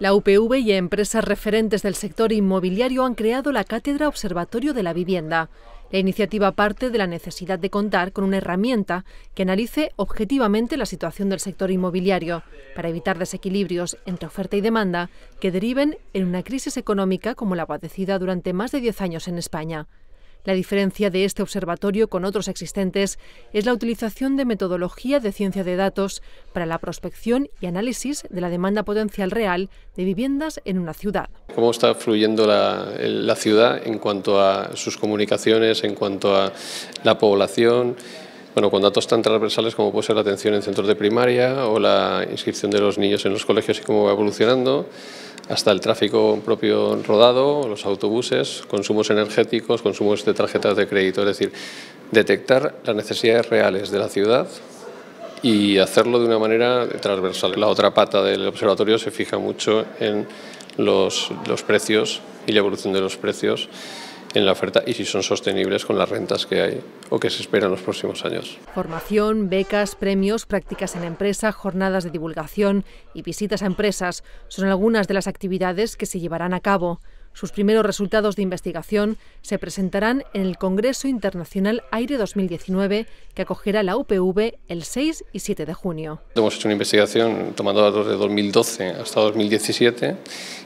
La UPV y empresas referentes del sector inmobiliario han creado la Cátedra Observatorio de la Vivienda. La iniciativa parte de la necesidad de contar con una herramienta que analice objetivamente la situación del sector inmobiliario para evitar desequilibrios entre oferta y demanda que deriven en una crisis económica como la padecida durante más de 10 años en España. La diferencia de este observatorio con otros existentes es la utilización de metodología de ciencia de datos para la prospección y análisis de la demanda potencial real de viviendas en una ciudad. Cómo está fluyendo la, ciudad en cuanto a sus comunicaciones, en cuanto a la población, bueno, con datos tan transversales como puede ser la atención en centros de primaria o la inscripción de los niños en los colegios y cómo va evolucionando hasta el tráfico propio rodado, los autobuses, consumos energéticos, consumos de tarjetas de crédito. Es decir, detectar las necesidades reales de la ciudad y hacerlo de una manera transversal. La otra pata del observatorio se fija mucho en los, los precios y la evolución de los precios en la oferta y si son sostenibles con las rentas que hay o que se esperan los próximos años. Formación, becas, premios, prácticas en empresa, jornadas de divulgación y visitas a empresas son algunas de las actividades que se llevarán a cabo. Sus primeros resultados de investigación se presentarán en el Congreso Internacional Aire 2019 que acogerá la UPV el 6 y 7 de junio. Hemos hecho una investigación tomando datos de 2012 hasta 2017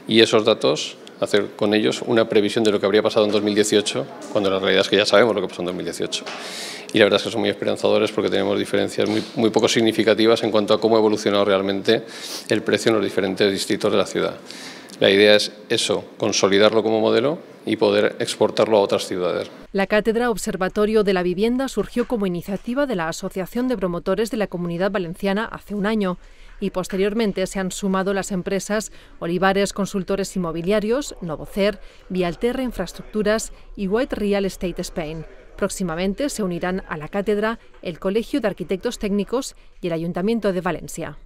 y esos datos hacer con ellos una previsión de lo que habría pasado en 2018, cuando la realidad es que ya sabemos lo que pasó en 2018. Y la verdad es que son muy esperanzadores porque tenemos diferencias muy, muy poco significativas en cuanto a cómo ha evolucionado realmente el precio en los diferentes distritos de la ciudad. La idea es eso, consolidarlo como modelo y poder exportarlo a otras ciudades. La Cátedra Observatorio de la Vivienda surgió como iniciativa de la Asociación de Promotores de la Comunidad Valenciana hace un año y posteriormente se han sumado las empresas Olivares Consultores Inmobiliarios, Novocer, Vialterra Infraestructuras y White Real Estate Spain. Próximamente se unirán a la cátedra el Colegio de Arquitectos Técnicos y el Ayuntamiento de Valencia.